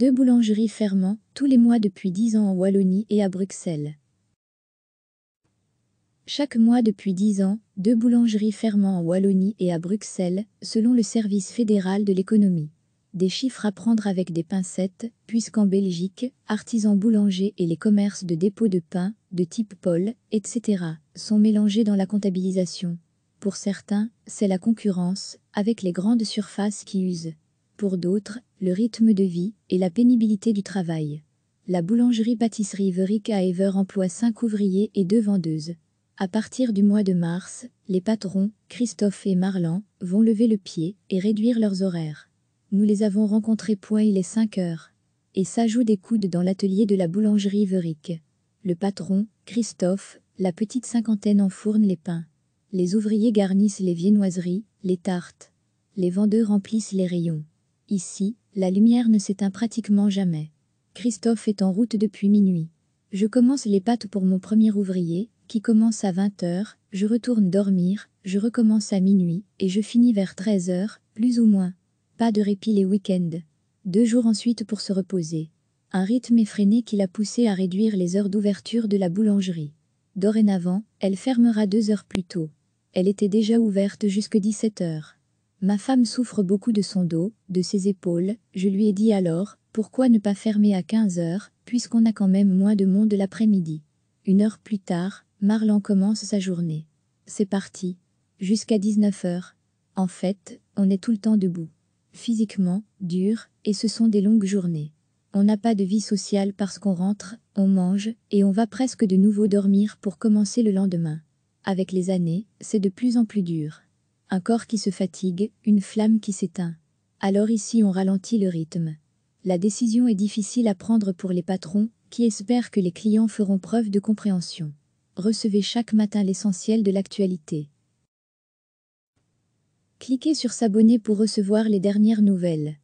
Deux boulangeries fermant tous les mois depuis dix ans en Wallonie et à Bruxelles. Chaque mois depuis dix ans, deux boulangeries fermant en Wallonie et à Bruxelles, selon le service fédéral de l'économie. Des chiffres à prendre avec des pincettes, puisqu'en Belgique, artisans boulangers et les commerces de dépôt de pain, de type Paul, etc., sont mélangés dans la comptabilisation. Pour certains, c'est la concurrence, avec les grandes surfaces qui usent. Pour d'autres, le rythme de vie et la pénibilité du travail. La boulangerie-pâtisserie Veric à Ever emploie cinq ouvriers et deux vendeuses. À partir du mois de mars, les patrons, Christophe et Marlan, vont lever le pied et réduire leurs horaires. Nous les avons rencontrés point il est 5 heures. Et ça des coudes dans l'atelier de la boulangerie Veric. Le patron, Christophe, la petite cinquantaine enfourne les pains. Les ouvriers garnissent les viennoiseries, les tartes. Les vendeurs remplissent les rayons. Ici, la lumière ne s'éteint pratiquement jamais. Christophe est en route depuis minuit. Je commence les pattes pour mon premier ouvrier, qui commence à 20 h je retourne dormir, je recommence à minuit, et je finis vers 13 h plus ou moins. Pas de répit les week-ends. Deux jours ensuite pour se reposer. Un rythme effréné qui l'a poussé à réduire les heures d'ouverture de la boulangerie. Dorénavant, elle fermera deux heures plus tôt. Elle était déjà ouverte jusque 17 heures. Ma femme souffre beaucoup de son dos, de ses épaules, je lui ai dit alors, pourquoi ne pas fermer à 15 heures, puisqu'on a quand même moins de monde l'après-midi. Une heure plus tard, Marlan commence sa journée. C'est parti. Jusqu'à 19 heures. En fait, on est tout le temps debout. Physiquement, dur, et ce sont des longues journées. On n'a pas de vie sociale parce qu'on rentre, on mange, et on va presque de nouveau dormir pour commencer le lendemain. Avec les années, c'est de plus en plus dur un corps qui se fatigue, une flamme qui s'éteint. Alors ici on ralentit le rythme. La décision est difficile à prendre pour les patrons, qui espèrent que les clients feront preuve de compréhension. Recevez chaque matin l'essentiel de l'actualité. Cliquez sur S'abonner pour recevoir les dernières nouvelles.